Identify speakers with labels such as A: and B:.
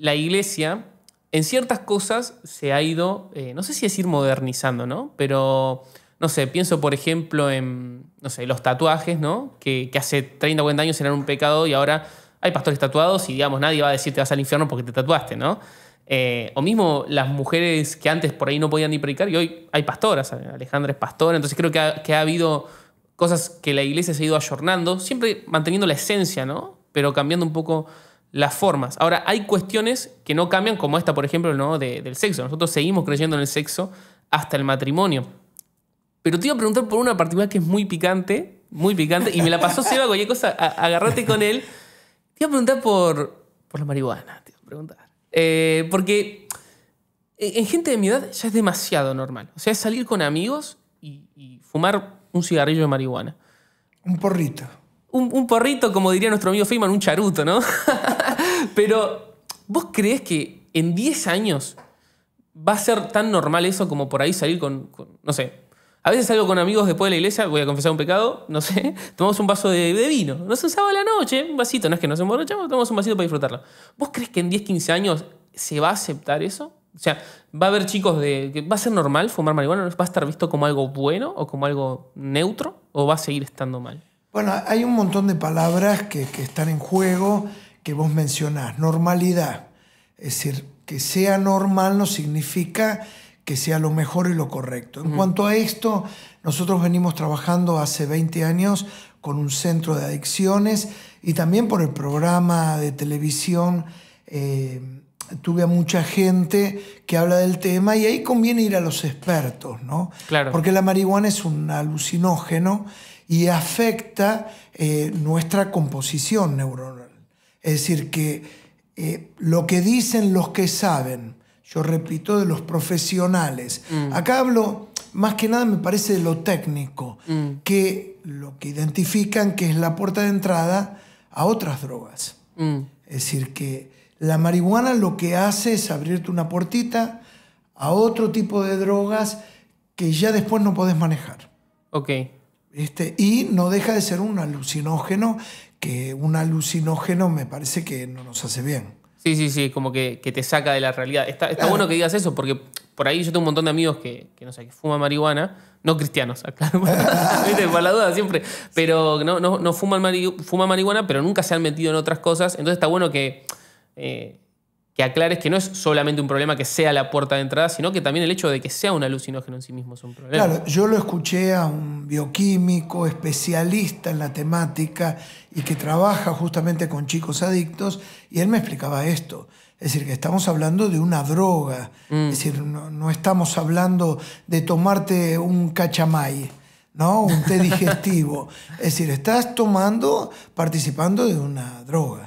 A: la iglesia en ciertas cosas se ha ido, eh, no sé si es ir modernizando, ¿no? Pero, no sé, pienso por ejemplo en, los tatuajes, ¿no? Que, hace 30 o 40 años eran un pecado y ahora hay pastores tatuados y, digamos, nadie va a decir te vas al infierno porque te tatuaste, ¿no? Eh, o mismo las mujeres que antes por ahí no podían ni predicar y hoy hay pastoras, Alejandra es pastora, entonces creo que ha, que ha habido cosas que la iglesia se ha ido ayornando, siempre manteniendo la esencia, ¿no? Pero cambiando un poco las formas. Ahora, hay cuestiones que no cambian, como esta, por ejemplo, ¿no? del sexo. Nosotros seguimos creyendo en el sexo hasta el matrimonio. Pero te iba a preguntar por una particular que es muy picante, muy picante, y me la pasó Seba, cualquier cosa, agárrate con él. Te iba a preguntar por, por la marihuana, te iba a preguntar. Eh, porque e, en gente de mi edad ya es demasiado normal. O sea, es salir con amigos y, y fumar un cigarrillo de marihuana.
B: Un porrito
A: un, porrito, como diría nuestro amigo Feynman, un charuto, ¿no? Pero, ¿vos crees que en 10 años va a ser tan normal eso como por ahí salir con, no sé, a veces salgo con amigos después de la iglesia, voy a confesar un pecado, no sé, tomamos un vaso de, vino, No se sábado la noche, un vasito, no es que nos emborrachamos, tomamos un vasito para disfrutarlo. ¿Vos crees que en 10, 15 años se va a aceptar eso? O sea, ¿va a haber chicos de va a ser normal fumar marihuana? ¿Va a estar visto como algo bueno o como algo neutro o va a seguir estando mal?
B: Bueno, hay un montón de palabras que, están en juego que vos mencionás. Normalidad. Es decir, que sea normal no significa que sea lo mejor y lo correcto. En cuanto a esto, nosotros venimos trabajando hace 20 años con un centro de adicciones y también por el programa de televisión eh, tuve a mucha gente que habla del tema y ahí conviene ir a los expertos, ¿no? Claro. Porque la marihuana es un alucinógeno y afecta eh, nuestra composición neuronal. Es decir, que eh, lo que dicen los que saben, yo repito, de los profesionales, mm. acá hablo más que nada me parece de lo técnico, mm. que lo que identifican que es la puerta de entrada a otras drogas. Mm. Es decir, que la marihuana lo que hace es abrirte una puertita a otro tipo de drogas que ya después no podés manejar. Ok. Este, y no deja de ser un alucinógeno, que un alucinógeno me parece que no nos hace bien.
A: Sí, sí, sí, como que, te saca de la realidad. Está, bueno que digas eso, porque por ahí yo tengo un montón de amigos que, que no sé, que fuman marihuana, no cristianos, claro, ¿viste? la duda siempre, pero no, no, no fuman, mari marihuana, pero nunca se han metido en otras cosas, entonces está bueno que... Eh, que aclares que no es solamente un problema que sea la puerta de entrada, sino que también el hecho de que sea un alucinógeno en sí mismo es un problema. Claro,
B: yo lo escuché a un bioquímico especialista en la temática y que trabaja justamente con chicos adictos, y él me explicaba esto. Es decir, que estamos hablando de una droga, mm. es decir, no, no, estamos hablando de tomarte un cachamay. ¿no? Un té digestivo. es decir, estás tomando, participando de una droga.